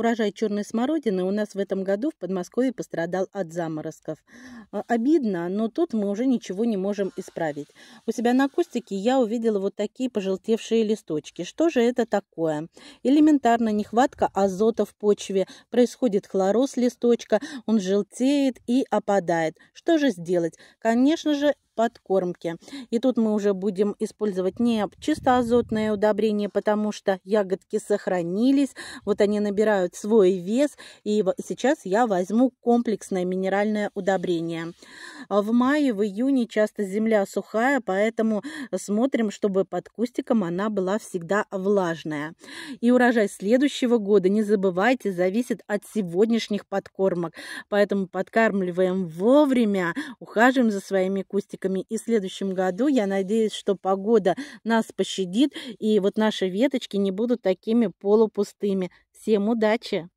Урожай черной смородины у нас в этом году в Подмосковье пострадал от заморозков. А, обидно, но тут мы уже ничего не можем исправить. У себя на кустике я увидела вот такие пожелтевшие листочки. Что же это такое? Элементарно нехватка азота в почве. Происходит хлороз листочка, он желтеет и опадает. Что же сделать? Конечно же, подкормки. И тут мы уже будем использовать не чисто азотное удобрение, потому что ягодки сохранились, вот они набирают свой вес. И сейчас я возьму комплексное минеральное удобрение. А в мае, в июне часто земля сухая, поэтому смотрим, чтобы под кустиком она была всегда влажная. И урожай следующего года, не забывайте, зависит от сегодняшних подкормок. Поэтому подкармливаем вовремя, ухаживаем за своими кустиками. И в следующем году, я надеюсь, что погода нас пощадит, и вот наши веточки не будут такими полупустыми. Всем удачи!